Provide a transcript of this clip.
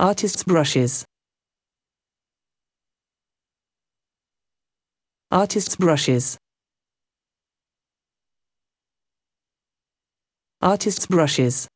Artist's brushes. Artist's brushes. Artist's brushes.